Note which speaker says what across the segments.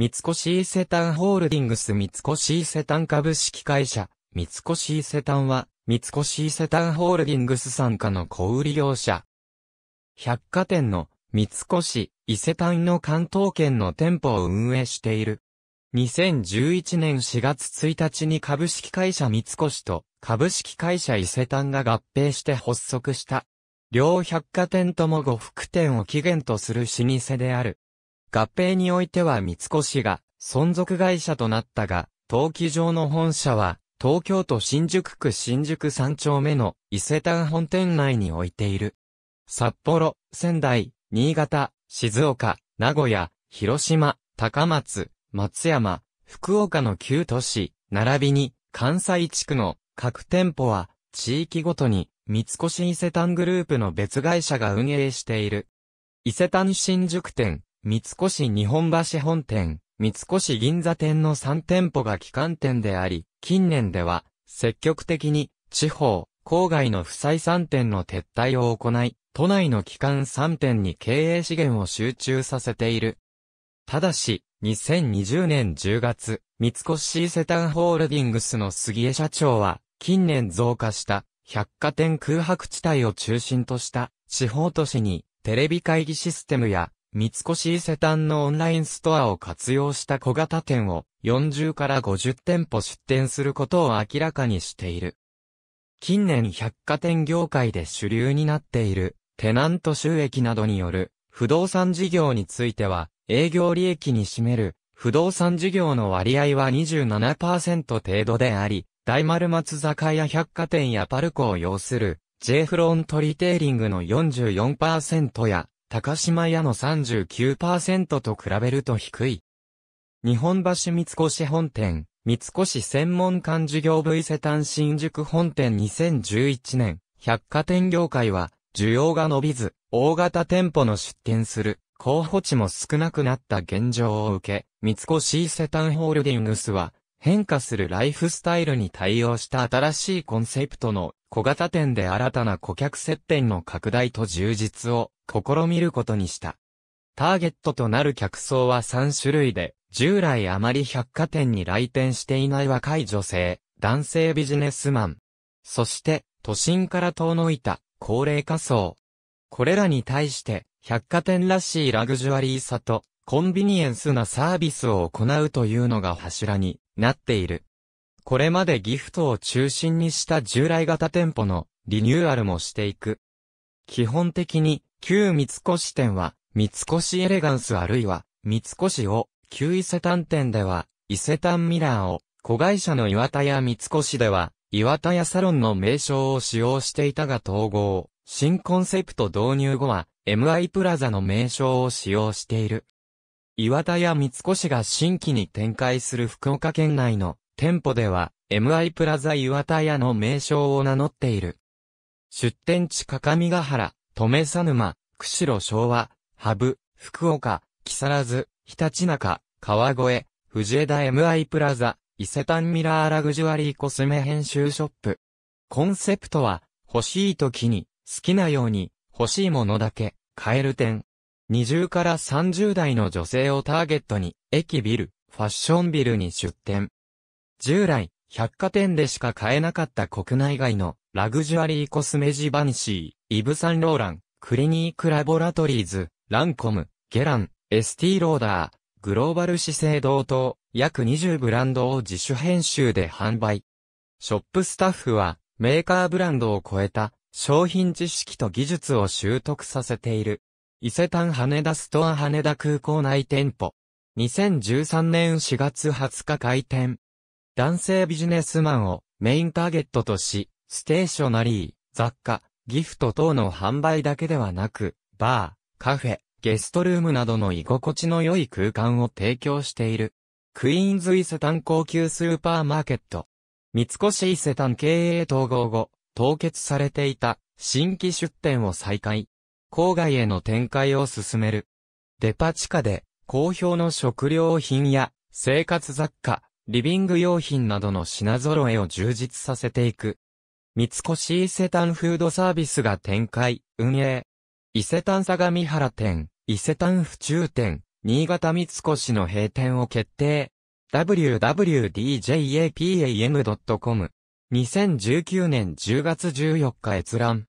Speaker 1: 三越伊勢丹ホールディングス三越伊勢丹株式会社、三越伊勢丹は、三越伊勢丹ホールディングス参加の小売業者。百貨店の三越伊勢丹の関東圏の店舗を運営している。2011年4月1日に株式会社三越と株式会社伊勢丹が合併して発足した。両百貨店とも呉服店を起源とする老舗である。合併においては三越が存続会社となったが、登記上の本社は、東京都新宿区新宿3丁目の伊勢丹本店内に置いている。札幌、仙台、新潟、静岡、名古屋、広島、高松、松山、福岡の旧都市、並びに関西地区の各店舗は地域ごとに三越伊勢丹グループの別会社が運営している。伊勢丹新宿店、三越日本橋本店、三越銀座店の3店舗が旗艦店であり、近年では、積極的に、地方、郊外の不採算店の撤退を行い、都内の機関3店に経営資源を集中させている。ただし、2020年10月、三越伊勢丹ホールディングスの杉江社長は、近年増加した百貨店空白地帯を中心とした地方都市にテレビ会議システムや三越伊勢丹のオンラインストアを活用した小型店を40から50店舗出店することを明らかにしている。近年百貨店業界で主流になっているテナント収益などによる不動産事業については営業利益に占める不動産事業の割合は27%程度であり、大丸松坂屋百貨店やパルコを要する J フロントリテイリングの44%や高島屋の39%と比べると低い。日本橋三越本店、三越専門館事業部伊勢丹新宿本店2011年、百貨店業界は、需要が伸びず、大型店舗の出店する、候補地も少なくなった現状を受け、三越伊勢丹ホールディングスは、変化するライフスタイルに対応した新しいコンセプトの小型店で新たな顧客接点の拡大と充実を試みることにした。ターゲットとなる客層は3種類で、従来あまり百貨店に来店していない若い女性、男性ビジネスマン。そして、都心から遠のいた、高齢化層。これらに対して、百貨店らしいラグジュアリーさと、コンビニエンスなサービスを行うというのが柱になっている。これまでギフトを中心にした従来型店舗のリニューアルもしていく。基本的に旧三越店は、三越エレガンスあるいは、三越を、旧伊勢丹店では、伊勢丹ミラーを、子会社の岩田屋三越では、岩田屋サロンの名称を使用していたが統合、新コンセプト導入後は、MI プラザの名称を使用している。岩田屋三越が新規に展開する福岡県内の店舗では、MI プラザ岩田屋の名称を名乗っている。出店地各務原、留佐沼、釧路昭和、羽生、福岡、木更津、ひたちなか、川越、藤枝 MI プラザ、伊勢丹ミラーラグジュアリーコスメ編集ショップ。コンセプトは、欲しい時に、好きなように、欲しいものだけ、買える点。20から30代の女性をターゲットに、駅ビル、ファッションビルに出店。従来、百貨店でしか買えなかった国内外のラグジュアリーコスメジバンシー、イブ・サンローラン、クリニーク・ラボラトリーズ、ランコム、ゲラン、エスティローダー、グローバル資生堂と、約20ブランドを自主編集で販売。ショップスタッフは、メーカーブランドを超えた、商品知識と技術を習得させている。伊勢丹羽田ストア羽田空港内店舗。2013年4月20日開店。男性ビジネスマンをメインターゲットとし、ステーショナリー、雑貨、ギフト等の販売だけではなく、バー、カフェ、ゲストルームなどの居心地の良い空間を提供している。クイーンズ伊勢丹高級スーパーマーケット。三越伊勢丹経営統合後、凍結されていた新規出店を再開。郊外への展開を進める。デパ地下で、好評の食料品や生活雑貨、リビング用品などの品揃えを充実させていく。三越伊勢丹フードサービスが展開、運営。伊勢丹相模原店、伊勢丹府中店、新潟三越の閉店を決定。w w d j a p a n c o m 2019年10月14日閲覧。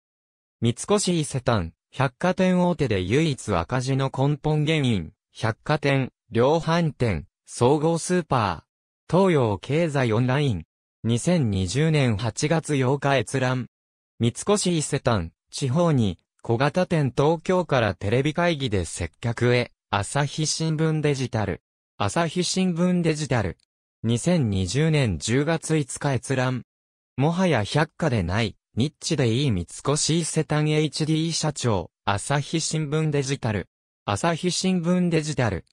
Speaker 1: 三越伊勢丹、百貨店大手で唯一赤字の根本原因、百貨店、量販店、総合スーパー、東洋経済オンライン。2020年8月8日閲覧。三越伊勢丹、地方に、小型店東京からテレビ会議で接客へ、朝日新聞デジタル。朝日新聞デジタル。2020年10月5日閲覧。もはや百科でない、ニッチでいい三越伊勢丹 HD 社長、朝日新聞デジタル。朝日新聞デジタル。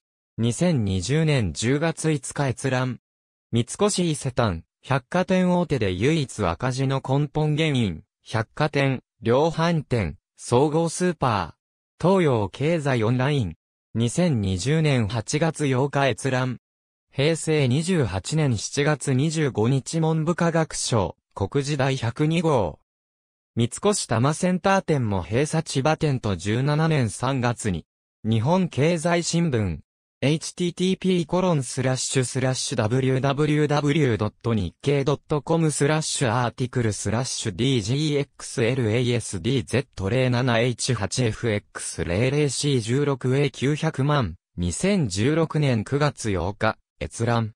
Speaker 1: 2020年10月5日閲覧。三越伊勢丹、百貨店大手で唯一赤字の根本原因、百貨店、量販店、総合スーパー、東洋経済オンライン、2020年8月8日閲覧、平成28年7月25日文部科学省、国時代102号、三越多摩センター店も閉鎖千葉店と17年3月に、日本経済新聞、http://www.nikkei.com スラッシュアーティクルスラッシュ DGXLASDZ07H8FX00C16A900 万2016年9月8日閲覧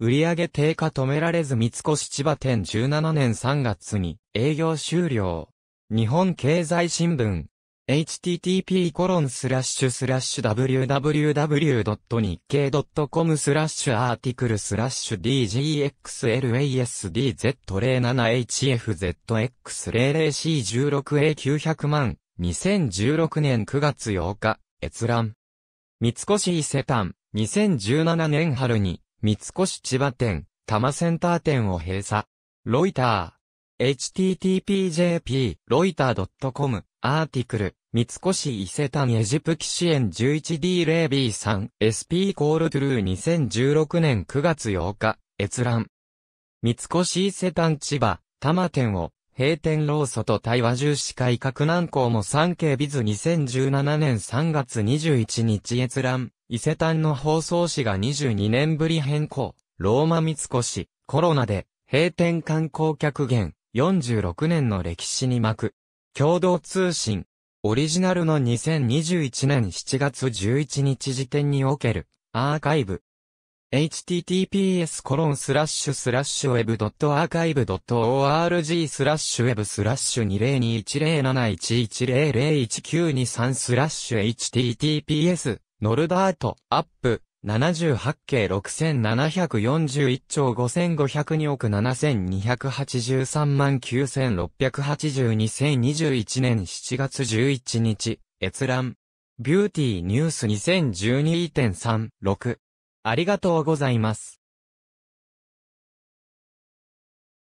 Speaker 1: 売上低下止められず三越千葉店17年3月に営業終了日本経済新聞 http://www.nikkei.com スラッシュアーティクルスラッシュ dgxlasdz07hfzx00c16a900 万2016年9月8日閲覧三越伊勢丹2017年春に三越千葉店多摩センター店を閉鎖ロイター http://jp ロイター .com アーティクル、三越伊勢丹エジプキシエン 11D0B3、SP コールトゥルー2016年9月8日、閲覧。三越伊勢丹千葉、多摩店を、閉店労組と対話重視改革南港も 3K ビズ2017年3月21日閲覧、伊勢丹の放送誌が22年ぶり変更、ローマ三越、コロナで、閉店観光客減、46年の歴史に巻く。共同通信、オリジナルの2021年7月11日時点における、アーカイブ。https コロンスラッシュスラッシュ web.archive.org スラッシュ web スラッシュ2021071100192 3スラッシュ https ノルダートアップ78計6741兆5502億7283万96822021年7月11日、閲覧。ビューティーニュース2012.36。ありがとうございます。